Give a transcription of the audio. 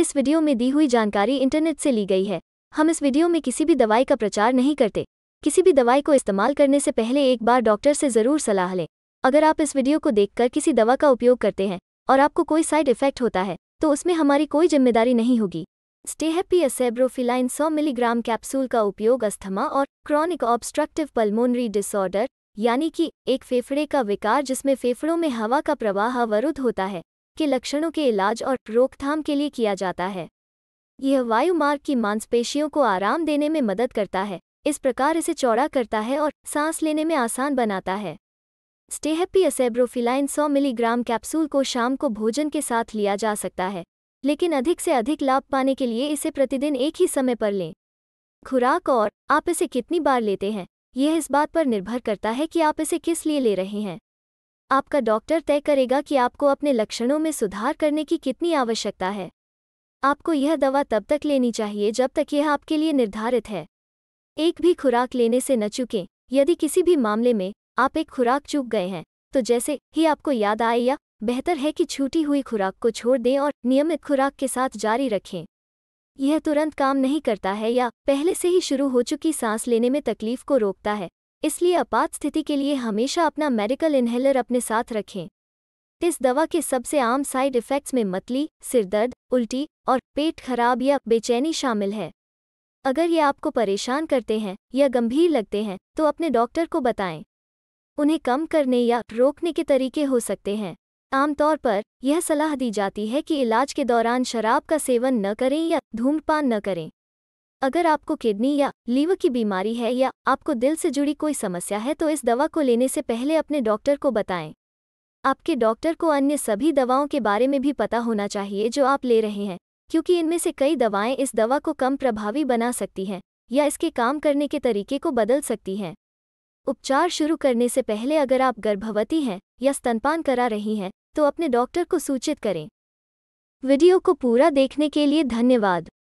इस वीडियो में दी हुई जानकारी इंटरनेट से ली गई है हम इस वीडियो में किसी भी दवाई का प्रचार नहीं करते किसी भी दवाई को इस्तेमाल करने से पहले एक बार डॉक्टर से ज़रूर सलाह लें अगर आप इस वीडियो को देखकर किसी दवा का उपयोग करते हैं और आपको कोई साइड इफेक्ट होता है तो उसमें हमारी कोई जिम्मेदारी नहीं होगी स्टेहेपी असेब्रोफिलाइन 100 मिलीग्राम कैप्सूल का उपयोग अस्थमा और क्रॉनिक ऑब्स्ट्रक्टिव पल्मोनरी डिसऑर्डर यानी कि एक फेफड़े का विकार जिसमें फेफड़ों में हवा का प्रवाह अवरुद्ध होता है के लक्षणों के इलाज और रोकथाम के लिए किया जाता है यह वायुमार्ग की मांसपेशियों को आराम देने में मदद करता है इस प्रकार इसे चौड़ा करता है और सांस लेने में आसान बनाता है स्टेहेपी असेब्रोफिलाइन 100 मिलीग्राम कैप्सूल को शाम को भोजन के साथ लिया जा सकता है लेकिन अधिक से अधिक लाभ पाने के लिए इसे प्रतिदिन एक ही समय पर लें खुराक और आप इसे कितनी बार लेते हैं यह इस बात पर निर्भर करता है कि आप इसे किस लिए ले रहे हैं आपका डॉक्टर तय करेगा कि आपको अपने लक्षणों में सुधार करने की कितनी आवश्यकता है आपको यह दवा तब तक लेनी चाहिए जब तक यह आपके लिए निर्धारित है एक भी खुराक लेने से न चूकें यदि किसी भी मामले में आप एक खुराक चूक गए हैं तो जैसे ही आपको याद आए या बेहतर है कि छूटी हुई खुराक को छोड़ दें और नियमित खुराक के साथ जारी रखें यह तुरंत काम नहीं करता है या पहले से ही शुरू हो चुकी सांस लेने में तकलीफ को रोकता है इसलिए आपात स्थिति के लिए हमेशा अपना मेडिकल इन्हेलर अपने साथ रखें इस दवा के सबसे आम साइड इफ़ेक्ट्स में मतली सिरदर्द उल्टी और पेट खराब या बेचैनी शामिल है अगर ये आपको परेशान करते हैं या गंभीर लगते हैं तो अपने डॉक्टर को बताएं उन्हें कम करने या रोकने के तरीके हो सकते हैं आमतौर पर यह सलाह दी जाती है कि इलाज के दौरान शराब का सेवन न करें या धूम्रपान न करें अगर आपको किडनी या लीवर की बीमारी है या आपको दिल से जुड़ी कोई समस्या है तो इस दवा को लेने से पहले अपने डॉक्टर को बताएं आपके डॉक्टर को अन्य सभी दवाओं के बारे में भी पता होना चाहिए जो आप ले रहे हैं क्योंकि इनमें से कई दवाएं इस दवा को कम प्रभावी बना सकती हैं या इसके काम करने के तरीके को बदल सकती हैं उपचार शुरू करने से पहले अगर आप गर्भवती हैं या स्तनपान करा रही हैं तो अपने डॉक्टर को सूचित करें वीडियो को पूरा देखने के लिए धन्यवाद